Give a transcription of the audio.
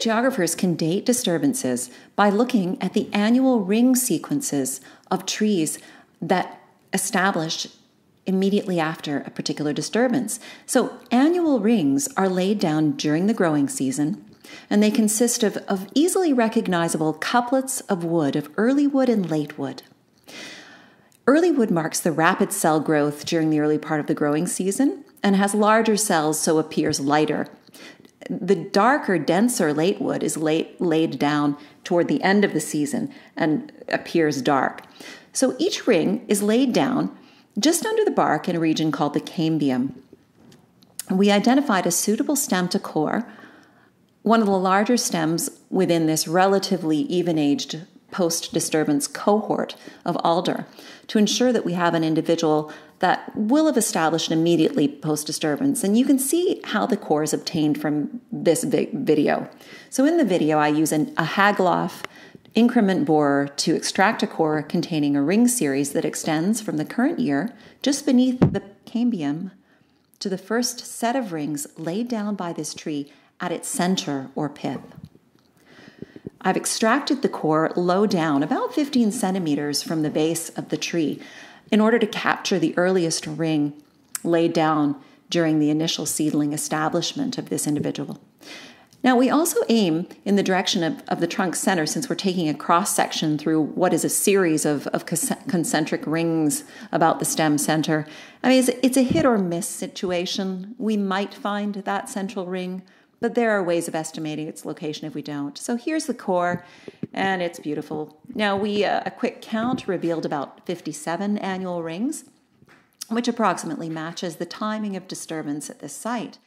Geographers can date disturbances by looking at the annual ring sequences of trees that establish immediately after a particular disturbance. So, annual rings are laid down during the growing season and they consist of, of easily recognizable couplets of wood, of early wood and late wood. Early wood marks the rapid cell growth during the early part of the growing season and has larger cells, so appears lighter the darker, denser late wood is late, laid down toward the end of the season and appears dark. So each ring is laid down just under the bark in a region called the cambium. We identified a suitable stem to core, one of the larger stems within this relatively even aged post disturbance cohort of ALDER to ensure that we have an individual that will have established immediately post disturbance. And you can see how the core is obtained from this video. So in the video, I use an, a Hagloff increment borer to extract a core containing a ring series that extends from the current year just beneath the cambium to the first set of rings laid down by this tree at its center or pith. I've extracted the core low down, about 15 centimeters from the base of the tree, in order to capture the earliest ring laid down during the initial seedling establishment of this individual. Now, we also aim in the direction of, of the trunk center since we're taking a cross section through what is a series of, of concentric rings about the stem center. I mean, it's, it's a hit or miss situation. We might find that central ring, but there are ways of estimating its location if we don't. So here's the core, and it's beautiful. Now, we uh, a quick count revealed about 57 annual rings, which approximately matches the timing of disturbance at this site.